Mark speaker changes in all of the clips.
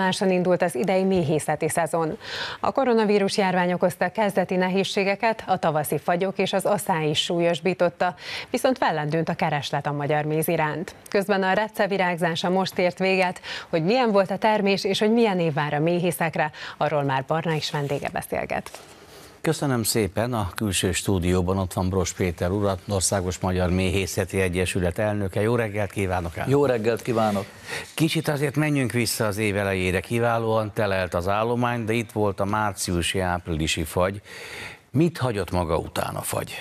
Speaker 1: Másan indult az idei méhészeti szezon. A koronavírus járvány okozta kezdeti nehézségeket, a tavaszi fagyok és az asszály is súlyosbította, viszont fellendült a kereslet a magyar méz iránt. Közben a recevirágzása most ért véget, hogy milyen volt a termés és hogy milyen év vár a méhészekre, arról már Barna is vendége beszélget.
Speaker 2: Köszönöm szépen. A külső stúdióban ott van Bros Péter urat, Országos Magyar Méhészeti Egyesület elnöke. Jó reggelt kívánok! el!
Speaker 1: Jó reggelt kívánok!
Speaker 2: Kicsit azért menjünk vissza az év elejére. Kiválóan telelt az állomány, de itt volt a márciusi-áprilisi fagy. Mit hagyott maga után a fagy?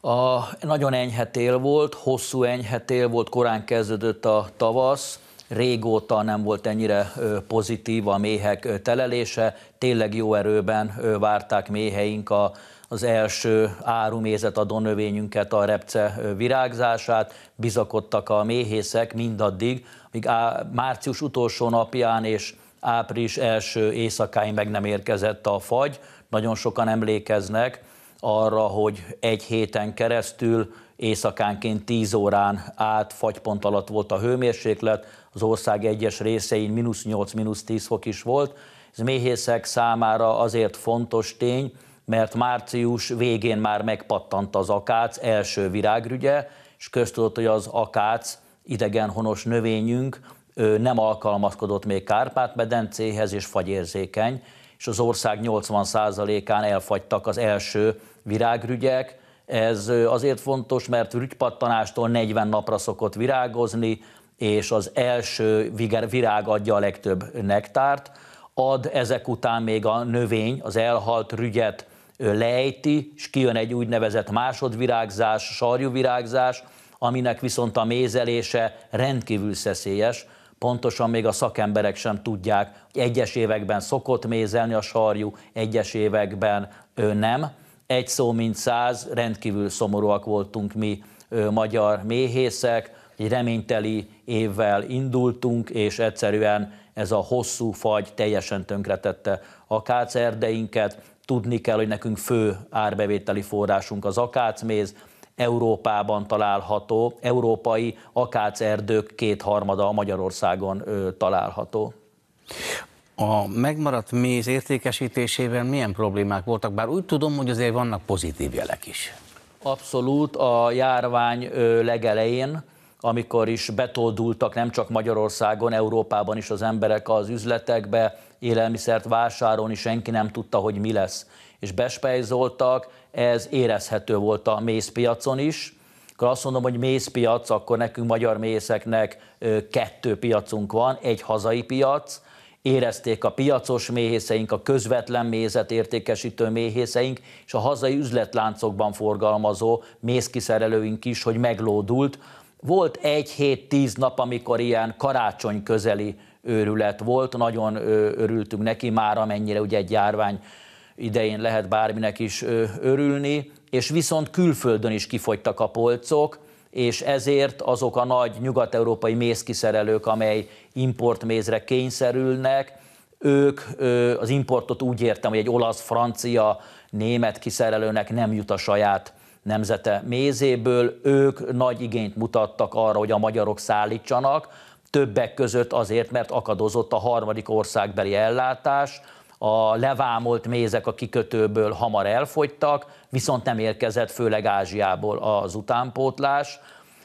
Speaker 1: A nagyon enyhe volt, hosszú enyhe volt, korán kezdődött a tavasz, régóta nem volt ennyire pozitív a méhek telelése, tényleg jó erőben várták méheink a, az első árumézet adó növényünket, a repce virágzását, bizakodtak a méhészek mindaddig, míg á, március utolsó napján és április első éjszakáin meg nem érkezett a fagy, nagyon sokan emlékeznek, arra, hogy egy héten keresztül éjszakánként 10 órán át fagypont alatt volt a hőmérséklet, az ország egyes részein mínusz 8, mínusz 10 fok is volt. Ez méhészek számára azért fontos tény, mert március végén már megpattant az akác első virágrügye, és köztudott, hogy az akác honos növényünk nem alkalmazkodott még Kárpát-medencéhez és fagyérzékeny, és az ország 80%-án elfagytak az első virágrügyek. Ez azért fontos, mert rügypattanástól 40 napra szokott virágozni, és az első virág adja a legtöbb nektárt. Ad ezek után még a növény, az elhalt rügyet lejti, és kijön egy úgynevezett másodvirágzás, virágzás, aminek viszont a mézelése rendkívül szeszélyes, pontosan még a szakemberek sem tudják. Egyes években szokott mézelni a sarjú, egyes években ő nem. Egy szó, mint száz, rendkívül szomorúak voltunk mi ő, magyar méhészek, egy reményteli évvel indultunk, és egyszerűen ez a hosszú fagy teljesen tönkretette a kácerdeinket. Tudni kell, hogy nekünk fő árbevételi forrásunk az akácméz, Európában található, európai akácerdők kétharmada Magyarországon található.
Speaker 2: A megmaradt méz értékesítésében milyen problémák voltak? Bár úgy tudom, hogy azért vannak pozitív jelek is.
Speaker 1: Abszolút a járvány legelején amikor is betódultak nem csak Magyarországon, Európában is az emberek az üzletekbe, élelmiszert vásárolni, senki nem tudta, hogy mi lesz és bespejzoltak, ez érezhető volt a mézpiacon is. Akkor azt mondom, hogy mézpiac, akkor nekünk magyar mészeknek kettő piacunk van, egy hazai piac, érezték a piacos méhészeink, a közvetlen mézet értékesítő méhészeink, és a hazai üzletláncokban forgalmazó mézkiszerelőink is, hogy meglódult. Volt egy hét, tíz nap, amikor ilyen karácsony közeli őrület volt, nagyon örültünk neki már, amennyire ugye egy járvány idején lehet bárminek is örülni, és viszont külföldön is kifogytak a polcok, és ezért azok a nagy nyugat-európai mézkiszerelők, amely importmézre kényszerülnek, ők az importot úgy értem, hogy egy olasz, francia, német kiszerelőnek nem jut a saját nemzete mézéből, ők nagy igényt mutattak arra, hogy a magyarok szállítsanak, többek között azért, mert akadozott a harmadik országbeli ellátás, a levámolt mézek a kikötőből hamar elfogytak, viszont nem érkezett főleg Ázsiából az utánpótlás.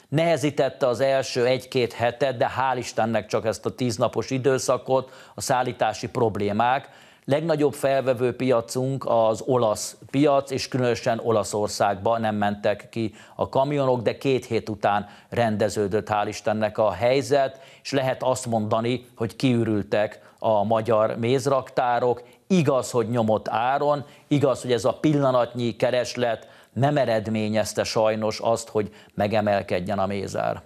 Speaker 1: Nehezítette az első egy-két hetet, de hál' Istennek csak ezt a tíznapos időszakot a szállítási problémák, legnagyobb felvevő piacunk az olasz piac, és különösen Olaszországba nem mentek ki a kamionok, de két hét után rendeződött hál' Istennek a helyzet, és lehet azt mondani, hogy kiürültek a magyar mézraktárok, igaz, hogy nyomott áron, igaz, hogy ez a pillanatnyi kereslet nem eredményezte sajnos azt, hogy megemelkedjen
Speaker 2: a mézár.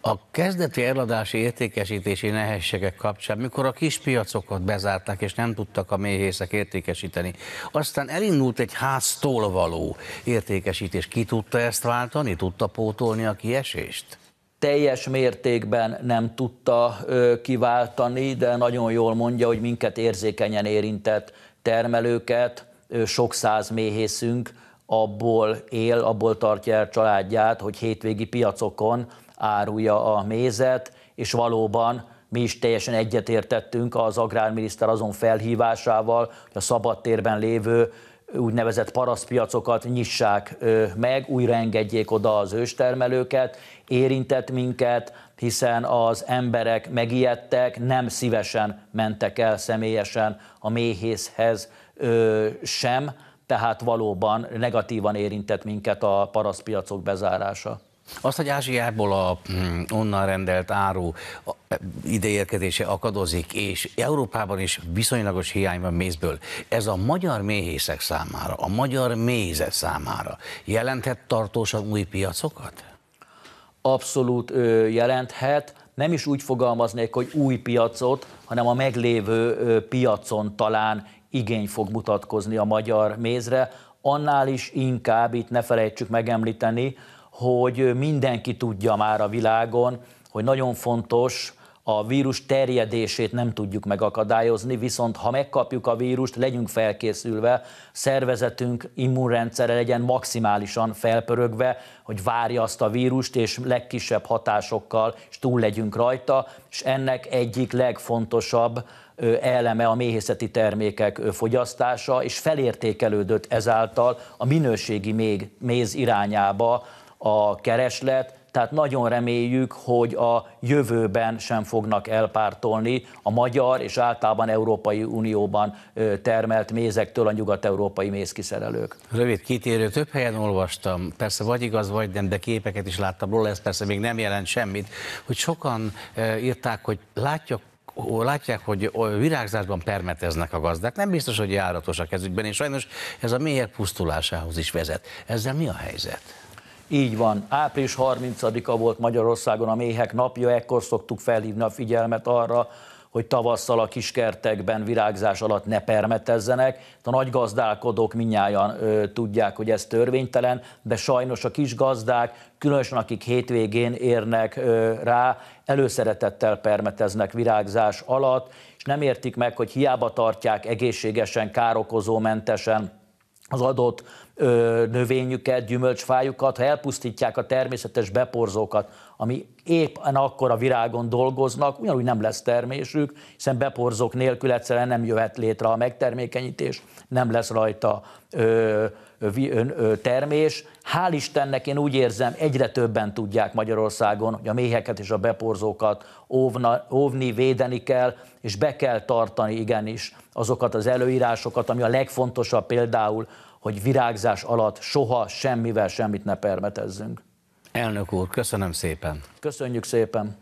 Speaker 2: A kezdeti eladási értékesítési nehézségek kapcsán, mikor a kispiacokat bezárták, és nem tudtak a méhészek értékesíteni, aztán elindult egy háztól való értékesítés. Ki tudta ezt váltani? Tudta pótolni a kiesést?
Speaker 1: teljes mértékben nem tudta kiváltani, de nagyon jól mondja, hogy minket érzékenyen érintett termelőket, sok száz méhészünk abból él, abból tartja el családját, hogy hétvégi piacokon árulja a mézet, és valóban mi is teljesen egyetértettünk az agrárminiszter azon felhívásával, hogy a szabadtérben lévő úgynevezett paraszpiacokat nyissák meg, újra engedjék oda az őstermelőket, érintett minket, hiszen az emberek megijedtek, nem szívesen mentek el személyesen a méhészhez sem, tehát valóban negatívan érintett minket a paraszpiacok bezárása.
Speaker 2: Azt, hogy Ázsiából a mm, onnan rendelt áru ideérkezése akadozik, és Európában is viszonylagos hiány van mézből, ez a magyar méhészek számára, a magyar mézet számára jelenthet tartósan új piacokat?
Speaker 1: Abszolút jelenthet. Nem is úgy fogalmaznék, hogy új piacot, hanem a meglévő piacon talán igény fog mutatkozni a magyar mézre. Annál is inkább, itt ne felejtsük megemlíteni, hogy mindenki tudja már a világon, hogy nagyon fontos, a vírus terjedését nem tudjuk megakadályozni, viszont ha megkapjuk a vírust, legyünk felkészülve, szervezetünk immunrendszere legyen maximálisan felpörögve, hogy várja azt a vírust, és legkisebb hatásokkal és túl legyünk rajta, és ennek egyik legfontosabb eleme a méhészeti termékek fogyasztása, és felértékelődött ezáltal a minőségi méz irányába a kereslet, tehát nagyon reméljük, hogy a jövőben sem fognak elpártolni a magyar és általában Európai Unióban termelt mézektől a nyugat-európai mézkiszerelők.
Speaker 2: Rövid kitérő, több helyen olvastam, persze vagy igaz, vagy nem, de képeket is láttam róla, ez persze még nem jelent semmit, hogy sokan írták, hogy látjuk, látják, hogy virágzásban permeteznek a gazdák, nem biztos, hogy járatosak a kezükben, és sajnos ez a mélyek pusztulásához is vezet. Ezzel mi a helyzet? Így van. Április
Speaker 1: 30-a volt Magyarországon a méhek napja, ekkor szoktuk felhívni a figyelmet arra, hogy tavasszal a kiskertekben virágzás alatt ne permetezzenek. A nagy gazdálkodók minnyáján ö, tudják, hogy ez törvénytelen, de sajnos a kis gazdák, különösen akik hétvégén érnek ö, rá, előszeretettel permeteznek virágzás alatt, és nem értik meg, hogy hiába tartják egészségesen, károkozómentesen az adott növényüket, gyümölcsfájukat, ha elpusztítják a természetes beporzókat, ami éppen akkor a virágon dolgoznak, ugyanúgy nem lesz termésük, hiszen beporzók nélkül egyszerűen nem jöhet létre a megtermékenyítés, nem lesz rajta ö, termés. Hál' Istennek én úgy érzem, egyre többen tudják Magyarországon, hogy a méheket és a beporzókat óvna, óvni, védeni kell, és be kell tartani igenis azokat az előírásokat, ami a legfontosabb például hogy virágzás alatt soha semmivel semmit ne permetezzünk.
Speaker 2: Elnök úr, köszönöm szépen.
Speaker 1: Köszönjük szépen.